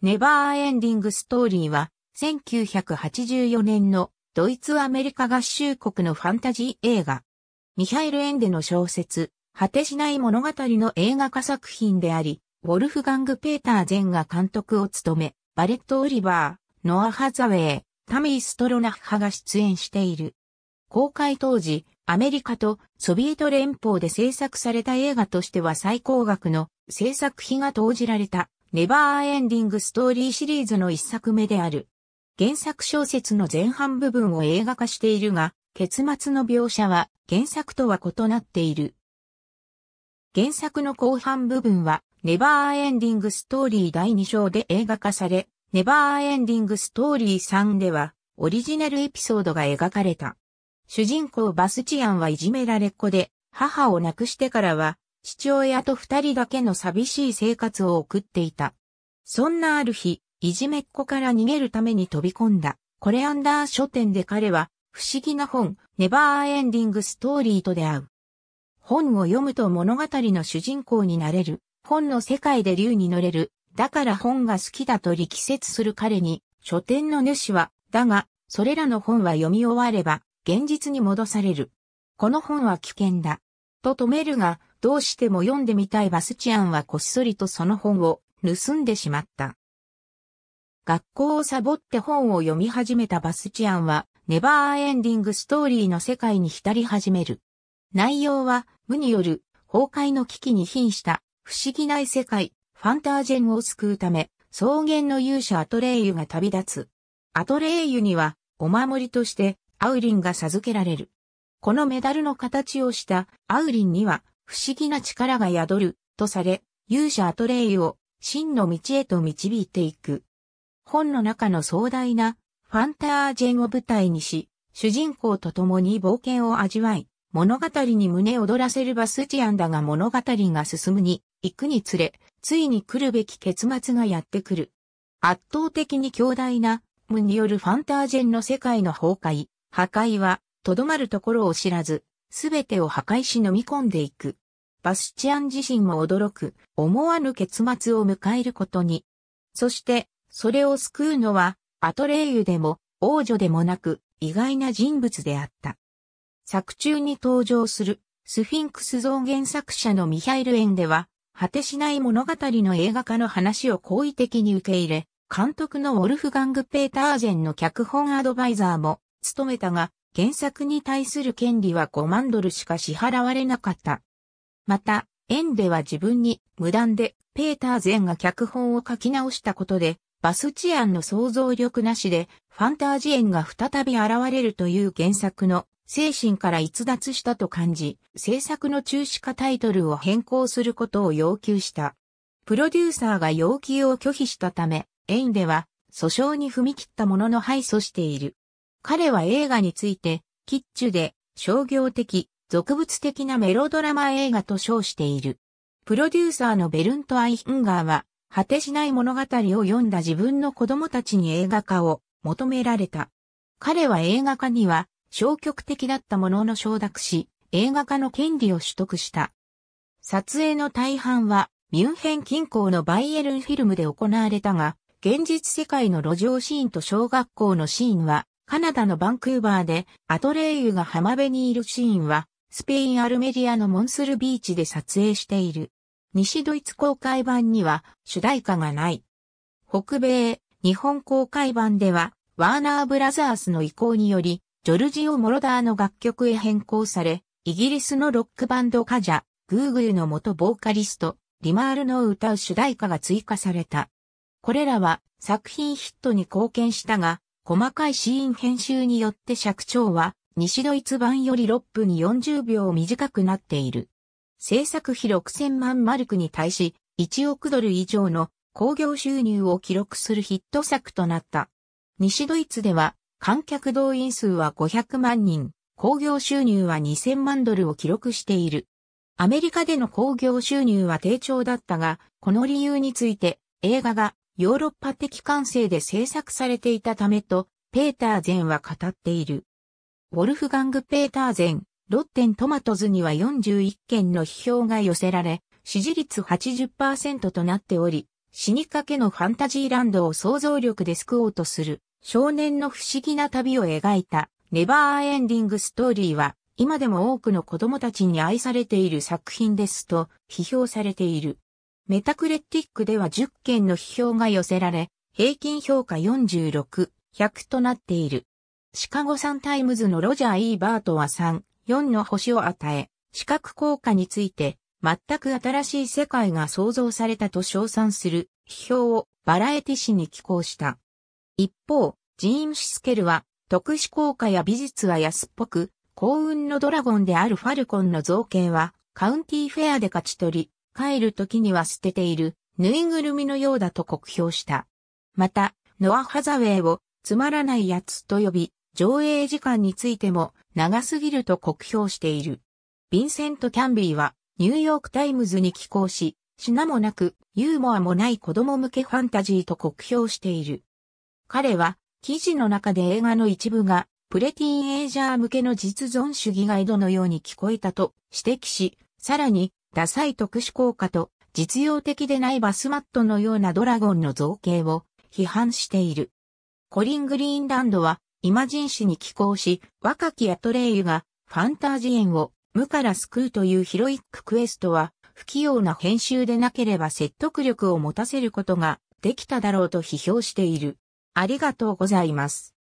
ネバーエンディングストーリーは、1984年のドイツアメリカ合衆国のファンタジー映画。ミハイル・エンデの小説、果てしない物語の映画化作品であり、ウォルフガング・ペーター・ゼンが監督を務め、バレット・オリバー、ノア・ハザウェイ、タミー・ストロナッハが出演している。公開当時、アメリカとソビエト連邦で制作された映画としては最高額の制作費が投じられたネバーエンディングストーリーシリーズの一作目である。原作小説の前半部分を映画化しているが、結末の描写は原作とは異なっている。原作の後半部分は、ネバーエンディングストーリー第2章で映画化され、ネバーエンディングストーリー3では、オリジナルエピソードが描かれた。主人公バスチアンはいじめられっ子で、母を亡くしてからは父親と二人だけの寂しい生活を送っていた。そんなある日、いじめっ子から逃げるために飛び込んだ、コレアンダー書店で彼は、不思議な本、ネバーエンディングストーリーと出会う。本を読むと物語の主人公になれる、本の世界で竜に乗れる、だから本が好きだと力説する彼に、書店の主は、だが、それらの本は読み終われば、現実に戻される。この本は危険だ。と止めるが、どうしても読んでみたいバスチアンはこっそりとその本を盗んでしまった。学校をサボって本を読み始めたバスチアンは、ネバーエンディングストーリーの世界に浸り始める。内容は、無による崩壊の危機に瀕した不思議ない世界、ファンタージェンを救うため、草原の勇者アトレイユが旅立つ。アトレイユには、お守りとして、アウリンが授けられる。このメダルの形をしたアウリンには不思議な力が宿るとされ、勇者アトレイを真の道へと導いていく。本の中の壮大なファンタージェンを舞台にし、主人公と共に冒険を味わい、物語に胸躍らせるバスチアンだが物語が進むに、行くにつれ、ついに来るべき結末がやってくる。圧倒的に強大な、無によるファンタージェンの世界の崩壊、破壊は、とどまるところを知らず、すべてを破壊し飲み込んでいく。バスチアン自身も驚く、思わぬ結末を迎えることに。そして、それを救うのは、アトレイユでも、王女でもなく、意外な人物であった。作中に登場する、スフィンクス像原作者のミハイル・エンでは、果てしない物語の映画化の話を好意的に受け入れ、監督のウォルフガング・ペーターゼンの脚本アドバイザーも務めたが、原作に対する権利は5万ドルしか支払われなかった。また、園では自分に無断でペーターゼンが脚本を書き直したことで、バスチアンの想像力なしでファンタージエンが再び現れるという原作の精神から逸脱したと感じ、制作の中止化タイトルを変更することを要求した。プロデューサーが要求を拒否したため、エンでは訴訟に踏み切ったものの敗訴している。彼は映画について、キッチュで商業的、俗物的なメロドラマ映画と称している。プロデューサーのベルント・アイヒンガーは、果てしない物語を読んだ自分の子供たちに映画化を求められた。彼は映画化には消極的だったものの承諾し、映画化の権利を取得した。撮影の大半はミュンヘン近郊のバイエルンフィルムで行われたが、現実世界の路上シーンと小学校のシーンはカナダのバンクーバーでアトレイユが浜辺にいるシーンは、スペイン・アルメリアのモンスルビーチで撮影している。西ドイツ公開版には主題歌がない。北米、日本公開版では、ワーナーブラザースの意向により、ジョルジオ・モロダーの楽曲へ変更され、イギリスのロックバンドカジャ、グーグルの元ボーカリスト、リマールの歌う主題歌が追加された。これらは作品ヒットに貢献したが、細かいシーン編集によって尺長は西ドイツ版より6分40秒短くなっている。制作費6000万マルクに対し1億ドル以上の興行収入を記録するヒット作となった。西ドイツでは観客動員数は500万人、興行収入は2000万ドルを記録している。アメリカでの興行収入は低調だったが、この理由について映画がヨーロッパ的感性で制作されていたためと、ペーターゼンは語っている。ウォルフガング・ペーターゼン、ロッテン・トマトズには41件の批評が寄せられ、支持率80%となっており、死にかけのファンタジーランドを想像力で救おうとする少年の不思議な旅を描いたネバーエンディングストーリーは今でも多くの子供たちに愛されている作品ですと批評されている。メタクレッティックでは10件の批評が寄せられ、平均評価46、100となっている。シカゴサンタイムズのロジャー・イーバートは3、4の星を与え、視覚効果について、全く新しい世界が創造されたと称賛する批評をバラエティ誌に寄稿した。一方、ジーン・シスケルは、特殊効果や美術は安っぽく、幸運のドラゴンであるファルコンの造形は、カウンティーフェアで勝ち取り、帰る時には捨てている、ぬいぐるみのようだと酷評した。また、ノア・ハザウェイをつまらないやつと呼び、上映時間についても長すぎると酷評している。ヴィンセント・キャンビーはニューヨーク・タイムズに寄稿し、品もなくユーモアもない子供向けファンタジーと酷評している。彼は記事の中で映画の一部がプレティーンエイジャー向けの実存主義ガイドのように聞こえたと指摘し、さらにダサい特殊効果と実用的でないバスマットのようなドラゴンの造形を批判している。コリン・グリーンランドはイマジン氏に寄稿し、若きアトレイユがファンタジエンを無から救うというヒロイッククエストは不器用な編集でなければ説得力を持たせることができただろうと批評している。ありがとうございます。